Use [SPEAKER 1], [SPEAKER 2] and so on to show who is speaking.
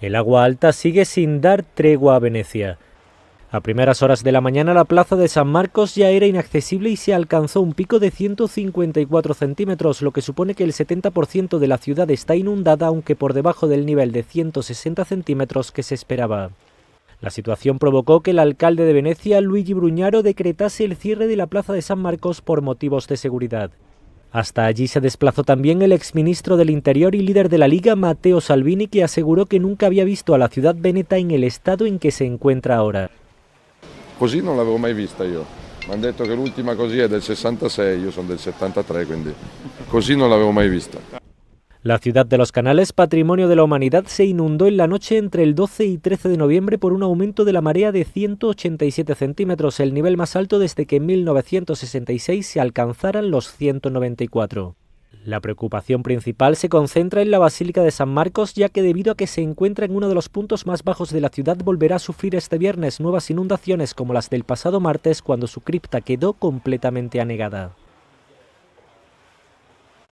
[SPEAKER 1] el agua alta sigue sin dar tregua a Venecia. A primeras horas de la mañana la plaza de San Marcos ya era inaccesible y se alcanzó un pico de 154 centímetros, lo que supone que el 70% de la ciudad está inundada, aunque por debajo del nivel de 160 centímetros que se esperaba. La situación provocó que el alcalde de Venecia, Luigi Bruñaro, decretase el cierre de la plaza de San Marcos por motivos de seguridad. Hasta allí se desplazó también el exministro del Interior y líder de la Liga, Matteo Salvini, que aseguró que nunca había visto a la ciudad veneta en el estado en que se encuentra ahora.
[SPEAKER 2] Così non l'avevo mai vista io. Mi hanno detto che l'ultima così è del 66, io sono del 73, quindi così non l'avevo mai vista. La ciudad
[SPEAKER 1] de Los Canales, patrimonio de la humanidad, se inundó en la noche entre el 12 y 13 de noviembre por un aumento de la marea de 187 centímetros, el nivel más alto desde que en 1966 se alcanzaran los 194. La preocupación principal se concentra en la Basílica de San Marcos, ya que debido a que se encuentra en uno de los puntos más bajos de la ciudad, volverá a sufrir este viernes nuevas inundaciones como las del pasado martes cuando su cripta quedó completamente anegada.